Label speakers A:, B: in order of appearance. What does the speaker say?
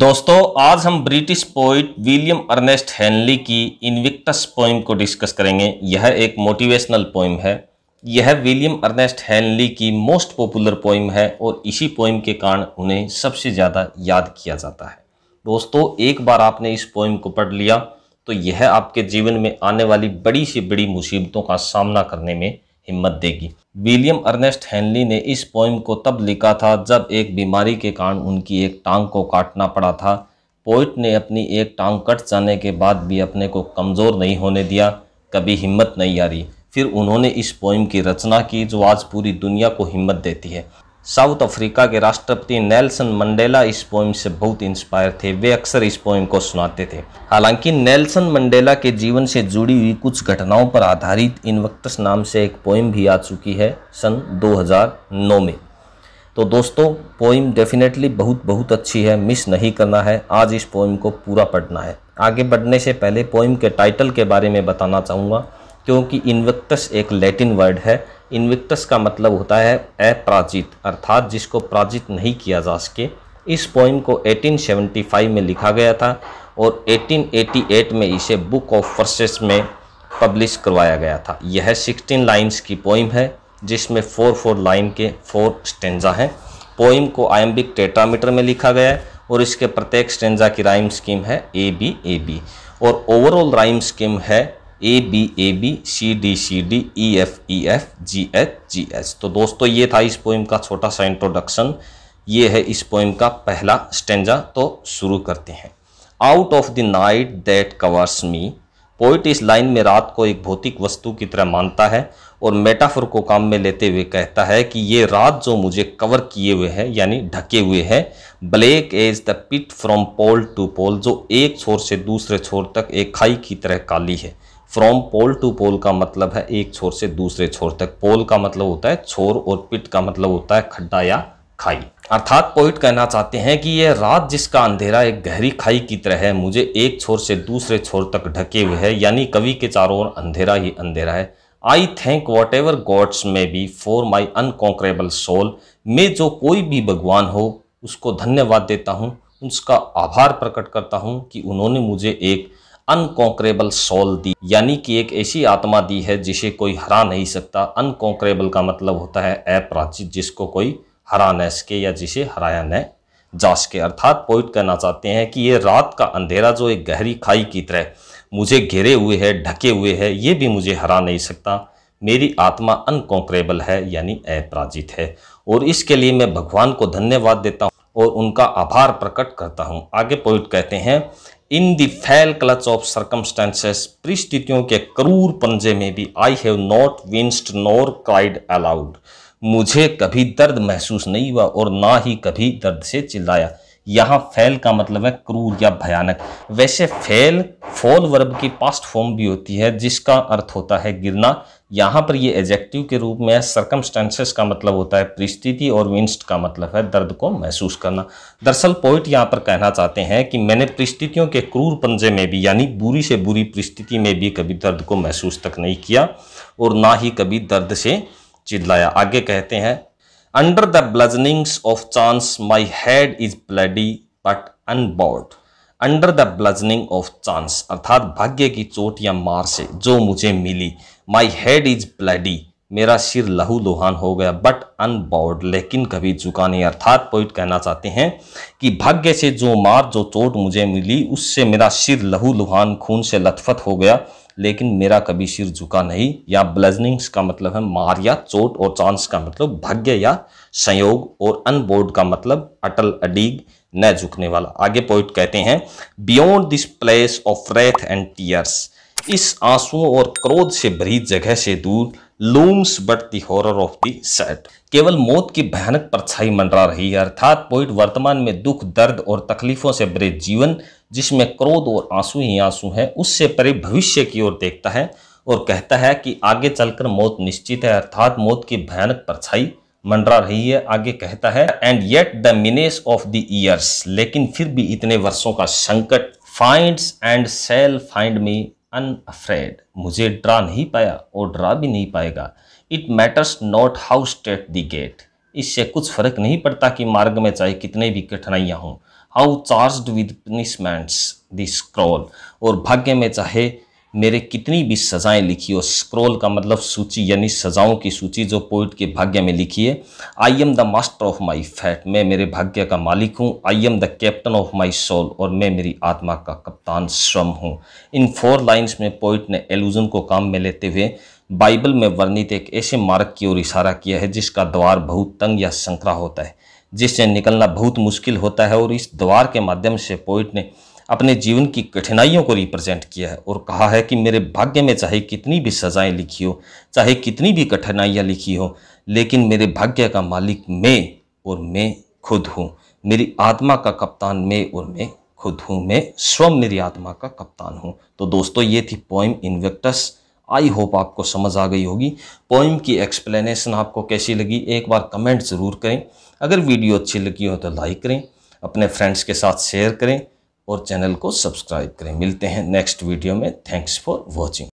A: दोस्तों आज हम British poet William Ernest Henley की इनविक्टस पोइम को डिस्कस करेंगे यह एक मोटिवेशनल पोइम है यह विलियम अर्नेस्ट हेनली की मोस्ट पॉपुलर पोइम है और इसी पोइम के कारण उन्हें सबसे ज़्यादा याद किया जाता है दोस्तों एक बार आपने इस पोइम को पढ़ लिया तो यह आपके जीवन में आने वाली बड़ी से बड़ी मुसीबतों का सामना करने में हिम्मत देगी विलियम अर्नेस्ट हैनली ने इस पोइम को तब लिखा था जब एक बीमारी के कारण उनकी एक टांग को काटना पड़ा था पोइट ने अपनी एक टांग कट जाने के बाद भी अपने को कमज़ोर नहीं होने दिया कभी हिम्मत नहीं हारी फिर उन्होंने इस पोइम की रचना की जो आज पूरी दुनिया को हिम्मत देती है साउथ अफ्रीका के राष्ट्रपति नेल्सन मंडेला इस पोइम से बहुत इंस्पायर थे वे अक्सर इस पोइम को सुनाते थे हालांकि नेल्सन मंडेला के जीवन से जुड़ी हुई कुछ घटनाओं पर आधारित इनवक्टस नाम से एक पोइम भी आ चुकी है सन 2009 में तो दोस्तों पोइम डेफिनेटली बहुत बहुत अच्छी है मिस नहीं करना है आज इस पोइम को पूरा पढ़ना है आगे बढ़ने से पहले पोइम के टाइटल के बारे में बताना चाहूँगा क्योंकि इनवक्टस एक लैटिन वर्ड है इन्विक्टस का मतलब होता है अपराजित अर्थात जिसको पराजित नहीं किया जा सके इस पोइम को 1875 में लिखा गया था और 1888 में इसे बुक ऑफ फर्सेस में पब्लिश करवाया गया था यह 16 लाइंस की पोइम है जिसमें फोर फोर लाइन के फोर स्टेंजा हैं पोइम को आयम्बिक टेट्रामीटर में लिखा गया है और इसके प्रत्येक स्टेंजा की राइम स्कीम है ए बी ए बी और ओवरऑल राइम स्कीम है A B A B C D C D E F E F G H G H तो दोस्तों ये था इस पोइम का छोटा सा इंट्रोडक्शन ये है इस पोइम का पहला स्टेंजा तो शुरू करते हैं out of the night that covers me poet इस लाइन में रात को एक भौतिक वस्तु की तरह मानता है और मेटाफर को काम में लेते हुए कहता है कि ये रात जो मुझे कवर किए हुए है यानी ढके हुए है black as the pit from pole to pole जो एक छोर से दूसरे छोर तक एक खाई की तरह काली है फ्रॉम पोल टू पोल का मतलब है एक छोर से दूसरे छोर तक पोल का मतलब होता है छोर और पिट का मतलब होता है खड्डा या खाई अर्थात पोइट कहना चाहते हैं कि यह रात जिसका अंधेरा एक गहरी खाई की तरह है मुझे एक छोर से दूसरे छोर तक ढके हुए है यानी कवि के चारों ओर अंधेरा ही अंधेरा है I think whatever gods may be for my unconquerable soul में जो कोई भी भगवान हो उसको धन्यवाद देता हूँ उसका आभार प्रकट करता हूँ कि उन्होंने मुझे एक अनकॉन्करेबल सोल दी यानी कि एक ऐसी आत्मा दी है जिसे कोई हरा नहीं सकता अनकॉन्करेबल का मतलब होता है अप्राचित जिसको कोई हरा न सके या जिसे हराया न जा सके अर्थात पोइट कहना चाहते हैं कि ये रात का अंधेरा जो एक गहरी खाई की तरह मुझे घेरे हुए है ढके हुए है ये भी मुझे हरा नहीं सकता मेरी आत्मा अनकॉन्करेबल है यानी अपराजित है और इसके लिए मैं भगवान को धन्यवाद देता हूँ और उनका आभार प्रकट करता हूँ आगे पोइट कहते हैं in the fell clutch of circumstances परिस्थितियों के क्रूर पंजे में भी I have not winced nor cried aloud मुझे कभी दर्द महसूस नहीं हुआ और ना ही कभी दर्द से चिल्लाया यहाँ फेल का मतलब है क्रूर या भयानक वैसे फैल फॉल वर्ब की पास्ट फॉर्म भी होती है जिसका अर्थ होता है गिरना यहाँ पर ये एजेक्टिव के रूप में सर्कमस्टेंसेस का मतलब होता है परिस्थिति और विंस्ट का मतलब है दर्द को महसूस करना दरअसल पोइट यहाँ पर कहना चाहते हैं कि मैंने परिस्थितियों के क्रूर पंजे में भी यानी बुरी से बुरी परिस्थिति में भी कभी दर्द को महसूस तक नहीं किया और ना ही कभी दर्द से चिल्लाया आगे कहते हैं under the bludgeonings of chance my head is bloody but unbowed under the bludgeoning of chance अर्थात भाग्य की चोट या मार से जो मुझे मिली माई हेड इज ब्लडी मेरा सिर लहू लुहान हो गया बट अनबॉड लेकिन कभी झुका नहीं अर्थात पोइट कहना चाहते हैं कि भाग्य से जो मार जो चोट मुझे मिली उससे मेरा सिर लहू लुहान खून से लथपथ हो गया लेकिन मेरा कभी सिर झुका नहीं या ब्लजनिंग्स का मतलब है मार या चोट और चांस का मतलब भाग्य या संयोग और अनबोर्ड का मतलब अटल अडीग न झुकने वाला आगे पॉइंट कहते हैं beyond this place of wrath and tears इस आंसुओं और क्रोध से भरी जगह से दूर looms but the horror of the shade केवल मौत की भयानक परछाई मंडरा रही है अर्थात पॉइंट वर्तमान में दुख दर्द और तकलीफों से भरे जीवन जिसमें क्रोध और आंसू ही आंसू है उससे परे भविष्य की ओर देखता है और कहता है कि आगे चलकर मौत निश्चित है अर्थात मौत की भयानक परछाई मंडरा रही है आगे कहता है and yet the menace of the years लेकिन फिर भी इतने वर्षों का संकट finds and shall find me unafraid मुझे डरा नहीं पाया और डरा भी नहीं पाएगा it matters not how strait the gate इससे कुछ फर्क नहीं पड़ता कि मार्ग में चाहे कितने भी कठिनाइयां हों how charge with punishments the scroll और भाग्य में चाहे मेरे कितनी भी सजाएं लिखी हो स्क्रॉल का मतलब सूची यानी सजाओं की सूची जो पोइट के भाग्य में लिखी है I am the master of my fate मैं मेरे भाग्य का मालिक हूँ I am the captain of my soul और मैं मेरी आत्मा का कप्तान स्वम हूँ इन फोर लाइन्स में पोइट ने एलूजन को काम में लेते हुए बाइबल में वर्णित एक ऐसे मार्ग की ओर इशारा किया है जिसका द्वार बहुत तंग या संकरा होता है जिससे निकलना बहुत मुश्किल होता है और इस द्वार के माध्यम से पोइट ने अपने जीवन की कठिनाइयों को रिप्रेजेंट किया है और कहा है कि मेरे भाग्य में चाहे कितनी भी सजाएं लिखी हो चाहे कितनी भी कठिनाइयाँ लिखी हो लेकिन मेरे भाग्य का मालिक मैं और मैं खुद हूँ मेरी आत्मा का कप्तान मैं और मैं खुद हूँ मैं स्वयं मेरी आत्मा का कप्तान हूँ तो दोस्तों ये थी पोइम इन्वेक्टस आई होप आपको समझ आ गई होगी पोइम की एक्सप्लेनेशन आपको कैसी लगी एक बार कमेंट ज़रूर करें अगर वीडियो अच्छी लगी हो तो लाइक करें अपने फ्रेंड्स के साथ शेयर करें और चैनल को सब्सक्राइब करें मिलते हैं नेक्स्ट वीडियो में थैंक्स फॉर वॉचिंग